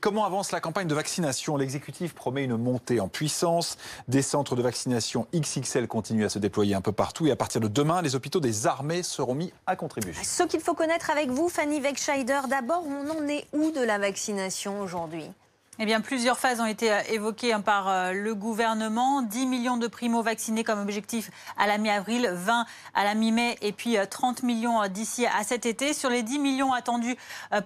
Comment avance la campagne de vaccination L'exécutif promet une montée en puissance. Des centres de vaccination XXL continuent à se déployer un peu partout et à partir de demain, les hôpitaux des armées seront mis à contribution. Ce qu'il faut connaître avec vous, Fanny Wegscheider, d'abord, on en est où de la vaccination aujourd'hui eh bien, plusieurs phases ont été euh, évoquées hein, par euh, le gouvernement. 10 millions de primo-vaccinés comme objectif à la mi-avril, 20 à la mi-mai et puis 30 euh, millions d'ici à cet été. Sur les 10 millions attendus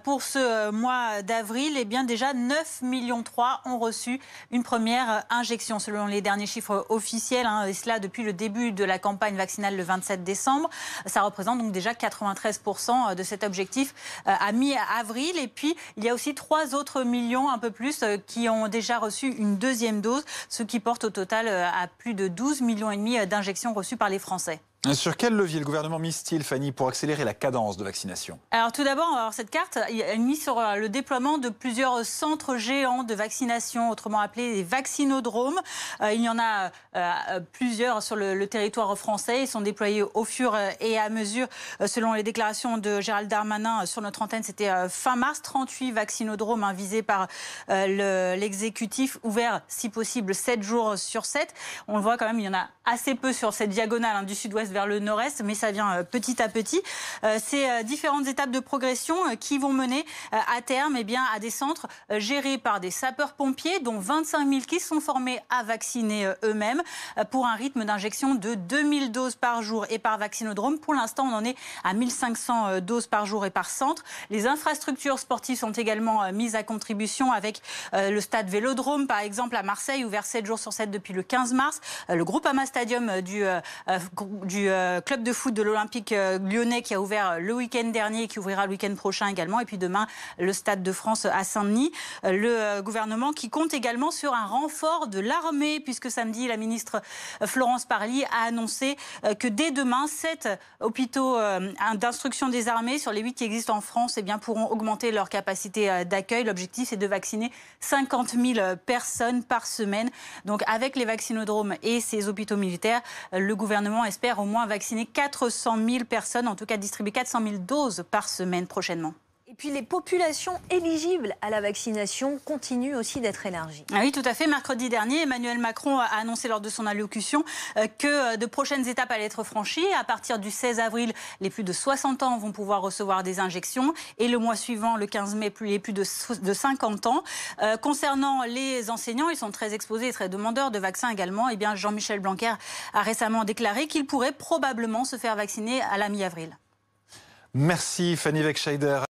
pour ce mois d'avril, eh bien, déjà 9 millions 3 ont reçu une première injection selon les derniers chiffres officiels. Hein, et cela depuis le début de la campagne vaccinale le 27 décembre. Ça représente donc déjà 93% de cet objectif à mi-avril. Et puis, il y a aussi 3 autres millions, un peu plus euh, qui ont déjà reçu une deuxième dose, ce qui porte au total euh, à plus de 12 millions et demi euh, d'injections reçues par les Français. Euh, sur quel levier le gouvernement mise-t-il, Fanny, pour accélérer la cadence de vaccination Alors tout d'abord, cette carte elle mise sur euh, le déploiement de plusieurs centres géants de vaccination, autrement appelés des vaccinodromes. Euh, il y en a plusieurs sur le, territoire français. Ils sont déployés au fur et à mesure. Selon les déclarations de Gérald Darmanin sur notre antenne, c'était fin mars, 38 vaccinodromes hein, visés par l'exécutif, ouverts si possible 7 jours sur 7. On le voit quand même, il y en a assez peu sur cette diagonale hein, du sud-ouest vers le nord-est, mais ça vient euh, petit à petit. Euh, ces euh, différentes étapes de progression qui vont mener à terme et eh bien, à des centres gérés par des sapeurs-pompiers, dont 25 000 qui sont formés à vacciner eux-mêmes pour un rythme d'injection de 2000 doses par jour et par vaccinodrome. Pour l'instant, on en est à 1500 doses par jour et par centre. Les infrastructures sportives sont également mises à contribution avec le stade Vélodrome, par exemple, à Marseille, ouvert 7 jours sur 7 depuis le 15 mars. Le groupe Ama Stadium du, du euh, club de foot de l'Olympique euh, lyonnais qui a ouvert euh, le week-end dernier et qui ouvrira le week-end prochain également. Et puis demain, le Stade de France à Saint-Denis. Le gouvernement qui compte également sur un renfort de l'armée, puisque samedi, la ministre Florence Parly a annoncé que dès demain, sept hôpitaux d'instruction des armées sur les huit qui existent en France et eh bien, pourront augmenter leur capacité d'accueil. L'objectif, c'est de vacciner 50 000 personnes par semaine. Donc avec les vaccinodromes et ces hôpitaux militaires, le gouvernement espère au moins vacciner 400 000 personnes, en tout cas distribuer 400 000 doses par semaine prochainement puis les populations éligibles à la vaccination continuent aussi d'être élargies. Ah oui, tout à fait. Mercredi dernier, Emmanuel Macron a annoncé lors de son allocution euh, que euh, de prochaines étapes allaient être franchies. À partir du 16 avril, les plus de 60 ans vont pouvoir recevoir des injections et le mois suivant, le 15 mai, les plus de 50 ans. Euh, concernant les enseignants, ils sont très exposés et très demandeurs de vaccins également. Et eh bien, Jean-Michel Blanquer a récemment déclaré qu'il pourrait probablement se faire vacciner à la mi-avril. Merci Fanny Wegscheider.